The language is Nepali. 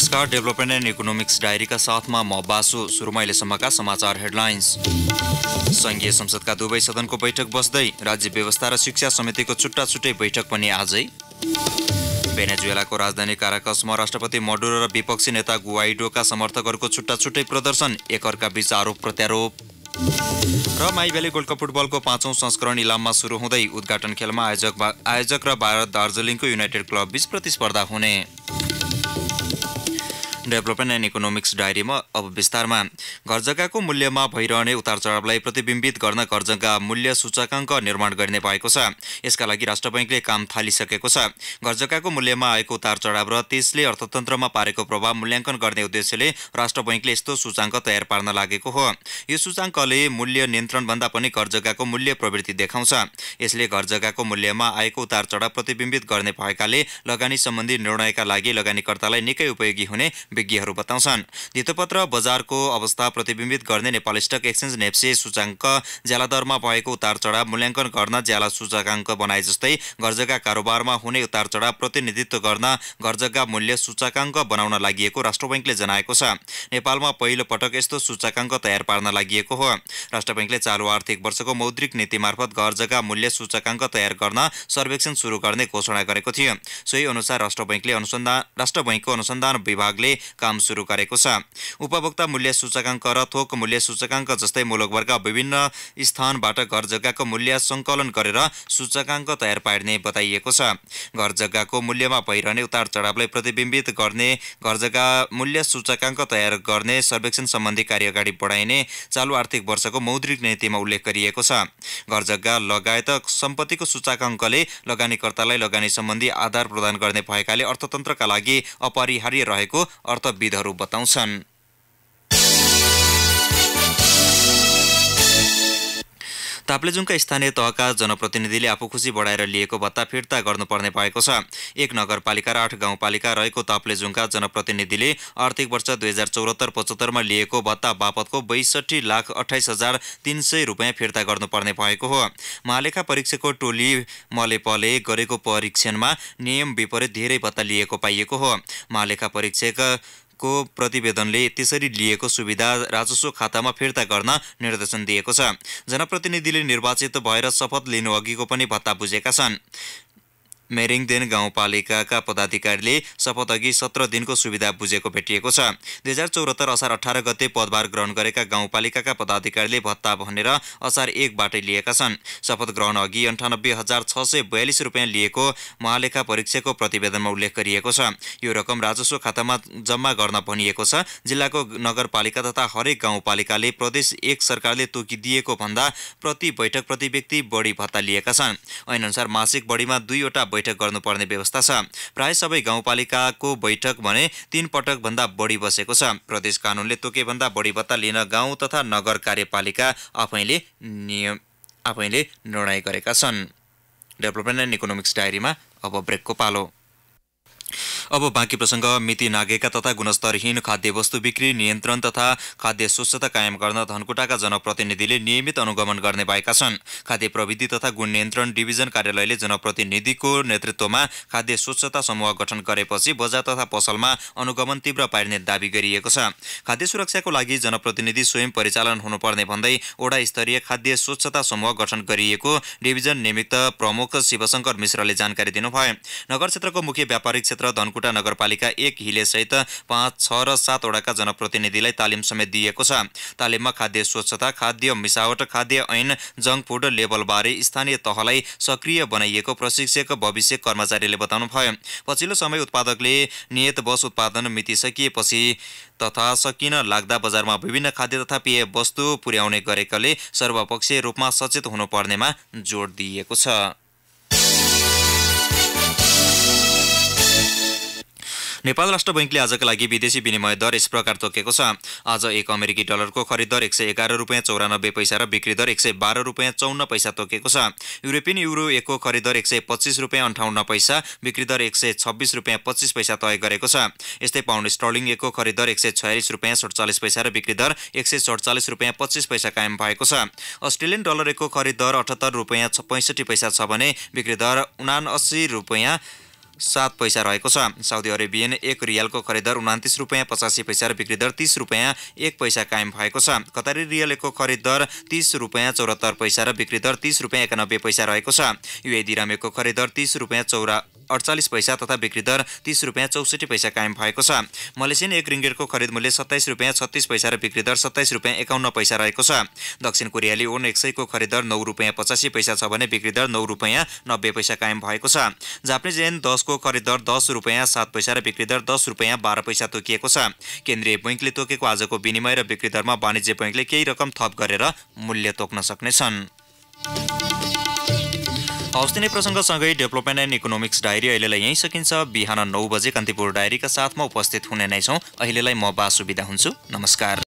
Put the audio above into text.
नमस्कार डेभलपमेन्ट एन्ड इकोनोमिक्स डायरीका साथमा म बासु सुरुमा अहिलेसम्मका समाचार हेडलाइन्स सङ्घीय संसदका दुवै सदनको बैठक बस्दै राज्य व्यवस्था र शिक्षा समितिको छुट्टा छुट्टै बैठक पनि आजै भेनेजुएलाको राजधानी काराकसमा राष्ट्रपति मडुरो र विपक्षी नेता गुवाइडोका समर्थकहरूको छुट्टा छुट्टै प्रदर्शन एकअर्का बीच आरोप प्रत्यारोप र माई भ्याली गोल्ड कप फुटबलको पाँचौँ संस्करण इलाममा सुरु हुँदै उद्घाटन खेलमा आयोजक आयोजक र भारत दार्जिलिङको युनाइटेड क्लब बीच प्रतिस्पर्धा हुने डेभलपमेन्ट एन्ड इकोनोमिक्स डायरीमा अब विस्तारमा घर जग्गाको मूल्यमा भइरहने उतार चढावलाई प्रतिबिम्बित गर्न घर जग्गा मूल्य सूचकाङ्क निर्माण गरिने भएको छ यसका लागि राष्ट्र ब्याङ्कले काम थालिसकेको छ घर जग्गाको मूल्यमा आएको उतार चढाव र त्यसले अर्थतन्त्रमा पारेको प्रभाव मूल्याङ्कन गर्ने उद्देश्यले राष्ट्र ब्याङ्कले यस्तो सूचाङ्क तयार पार्न लागेको हो यो सूचाङ्कले मूल्य नियन्त्रणभन्दा पनि घर जग्गाको मूल्य प्रवृत्ति देखाउँछ यसले घर जग्गाको मूल्यमा आएको उतार चढाव प्रतिबिम्बित गर्ने भएकाले लगानी सम्बन्धी निर्णयका लागि लगानीकर्तालाई निकै उपयोगी हुने विज्ञहरू बताउँछन् धितोपत्र बजारको अवस्था प्रतिबिम्बित गर्ने नेपाल स्टक एक्सचेन्ज नेप्से सूचाङ्क ज्यालादरमा भएको उतार चढाव मूल्याङ्कन गर्न ज्याला सूचकाङ्क बनाए जस्तै घरजग्गा कारोबारमा हुने उतार चढाव प्रतिनिधित्व गर्न घरजग्गा मूल्य सूचकाङ्क बनाउन लागि राष्ट्र ब्याङ्कले जनाएको छ नेपालमा पहिलो पटक यस्तो सूचकाङ्क तयार पार्न लागि हो राष्ट्र ब्याङ्कले चालु आर्थिक वर्षको मौद्रिक नीति मार्फत घर मूल्य सूचकाङ्क तयार गर्न सर्वेक्षण सुरु गर्ने घोषणा गरेको थियो सोही अनुसार राष्ट्र ब्याङ्कले अनुसन्धान राष्ट्र बैङ्कको अनुसन्धान विभागले काम सुरु गरेको छ उपभोक्ता मूल्य सूचकाङ्क र थोक मूल्य सूचकाङ्क जस्तै मुलुकभरका विभिन्न स्थानबाट घर जग्गाको मूल्य सङ्कलन गरेर सूचकाङ्क तयार पार्ने बताइएको छ घर जग्गाको मूल्यमा भइरहने उतार चढावलाई प्रतिबिम्बित गर्ने घर जग्गा मूल्य सूचकाङ्क तयार गर्ने सर्वेक्षण सम्बन्धी कार्य अगाडि बढाइने चालु आर्थिक वर्षको मौद्रिक नीतिमा उल्लेख गरिएको छ घर जग्गा लगायत सम्पत्तिको सूचकाङ्कले लगानीकर्तालाई लगानी सम्बन्धी आधार प्रदान गर्ने भएकाले अर्थतन्त्रका लागि अपरिहार्य रहेको अर्थविदहरू बताउँछन् ताप्लेजुङका स्थानीय तहका जनप्रतिनिधिले आफू खुसी बढाएर लिएको भत्ता फिर्ता गर्नुपर्ने भएको छ एक नगरपालिका र आठ गाउँपालिका रहेको ताप्लेजुङका जनप्रतिनिधिले आर्थिक वर्ष दुई हजार चौहत्तर पचहत्तरमा लिएको भत्ता बापतको बैसठी लाख अठाइस हजार तिन सय रुपियाँ फिर्ता गर्नुपर्ने भएको हो महालेखा परीक्षकको टोली मलेपले गरेको परीक्षणमा नियम विपरीत धेरै भत्ता लिएको पाइएको हो महालेखा परीक्षक बैंकको प्रतिवेदनले त्यसरी लिएको सुविधा राजस्व खातामा फिर्ता गर्न निर्देशन दिएको छ जनप्रतिनिधिले निर्वाचित भएर शपथ लिनु अघिको पनि भत्ता बुझेका छन् मेरिङदेन गाउँपालिकाका पदाधिकारीले शपथ अघि सत्र दिनको सुविधा बुझेको भेटिएको छ दुई हजार चौहत्तर असार अठार गते पदभार ग्रहण गरेका गाउँपालिकाका पदाधिकारीले भत्ता भनेर असार एकबाटै लिएका छन् शपथ ग्रहण अघि अन्ठानब्बे हजार छ सय बयालिस रुपियाँ लिएको महालेखा परीक्षकको प्रतिवेदनमा उल्लेख गरिएको छ यो रकम राजस्व खातामा जम्मा गर्न भनिएको छ जिल्लाको नगरपालिका तथा हरेक गाउँपालिकाले प्रदेश एक सरकारले तोकिदिएको भन्दा प्रति बैठक प्रति व्यक्ति बढी भत्ता लिएका छन् ऐनअनुसार मासिक बढीमा दुईवटा बैठक गर्नुपर्ने व्यवस्था छ प्राय सबै गाउँपालिकाको बैठक भने तीन भन्दा बढी बसेको छ प्रदेश कानुनले तोकेभन्दा बढी भत्ता लिन गाउँ तथा नगर कार्यपालिका आफैले नियम आफैले निर्णय गरेका छन् डेभलपमेन्ट एन्ड इकोनोमिक्स डायरीमा अब ब्रेकको पालो अब बाँकी प्रसङ्ग मिति नागेका तथा गुणस्तरहीन खाद्यवस्तु बिक्री नियन्त्रण तथा खाद्य स्वच्छता कायम गर्न धनकुटाका जनप्रतिनिधिले नियमित अनुगमन गर्ने भएका छन् खाद्य प्रविधि तथा गुण नियन्त्रण डिभिजन कार्यालयले जनप्रतिनिधिको नेतृत्वमा खाद्य स्वच्छता समूह गठन गरेपछि बजार तथा पसलमा अनुगमन तीव्र पार्ने दावी गरिएको छ खाद्य सुरक्षाको लागि जनप्रतिनिधि स्वयं परिचालन हुनुपर्ने भन्दै ओडा स्तरीय खाद्य स्वच्छता समूह गठन गरिएको डिभिजन निमित्त प्रमुख शिवशङ्कर मिश्रले जानकारी दिनुभयो नगर क्षेत्रको मुख्य व्यापारिक क्षेत्र धनकुटा सापकोटा नगरपालिका एक हिलेसहित पाँच छ र सातवटाका जनप्रतिनिधिलाई तालिम समेत दिएको छ तालिममा खाद्य स्वच्छता खाद्य मिसावट खाद्य ऐन जङ्क फुड लेबलबारे स्थानीय तहलाई सक्रिय बनाइएको प्रशिक्षक भविष्य कर्मचारीले बताउनुभयो पछिल्लो समय उत्पादकले नियत बस उत्पादन मिति सकिएपछि तथा सकिन लाग्दा बजारमा विभिन्न खाद्य तथा पेय वस्तु पुर्याउने गरेकाले सर्वपक्षीय रूपमा सचेत हुनुपर्नेमा जोड दिएको छ नेपाल राष्ट्र बैङ्कले आजका लागि विदेशी विनिमय दर यस प्रकार तोकेको छ आज एक अमेरिकी डलरको खरिद दर एक सय एघार रुपियाँ चौरानब्बे पैसा र बिक्री दर एक सय बाह्र रुपियाँ चौन्न पैसा तोकेको छ युरोपियन युरो एकको खरिद दर एक सय पच्चिस रुपियाँ अन्ठाउन्न पैसा बिक्री दर एक सय छब्बिस रुपियाँ पच्चिस पैसा तय गरेको छ यस्तै पाउन्ड स्टर्लिङ एकको खरिद दर एक सय छयालिस रुपियाँ सडचालिस पैसा र बिक्री दर एक सय सडचालिस रुपियाँ पच्चिस पैसा कायम भएको छ अस्ट्रेलियन डलर एकको खरिद दर अठहत्तर रुपियाँ पैँसठी पैसा छ भने बिक्री दर अस्सी रुपियाँ सात पैसा रहेको छ साउदी अरेबियन एक रियालको खरिदर उनातिस रुपियाँ पचासी पैसा र बिक्री दर तिस रुपियाँ एक पैसा कायम भएको छ कतारी रियालको खरिद दर तिस रुपियाँ चौरात्तर पैसा र बिक्री दर तिस रुपियाँ एकानब्बे पैसा रहेको छ युए दिरामेको खरिद दर तिस रुपियाँ चौरा अडचालिस पैसा तथा बिक्री दर तिस रुपियाँ चौसठी पैसा कायम भएको छ मलेसियन एक रिङ्गेटको खरिद मूल्य सत्ताइस रुपियाँ छत्तिस पैसा र बिक्री दर सत्ताइस रुपियाँ एकाउन्न पैसा रहेको छ दक्षिण कोरियाली ओन एक सयको खरिद दर नौ रुपियाँ पचासी पैसा छ भने बिक्री दर नौ रुपियाँ नब्बे पैसा कायम भएको छ जापानिज एन दसको खरिद दर दस रुपियाँ सात पैसा र बिक्री दर दस रुपियाँ बाह्र पैसा तोकिएको छ केन्द्रीय बैङ्कले तोकेको आजको विनिमय र बिक्री दरमा वाणिज्य बैङ्कले केही रकम थप गरेर मूल्य तोक्न सक्नेछन् हौस्तिने प्रसङ्गसँगै डेभलपमेन्ट एन्ड इकोनोमिक्स डायरी अहिलेलाई यहीँ सकिन्छ बिहान नौ बजे कान्तिपुर डायरीका साथमा उपस्थित हुने नै छौँ अहिलेलाई म बासुविधा हुन्छु नमस्कार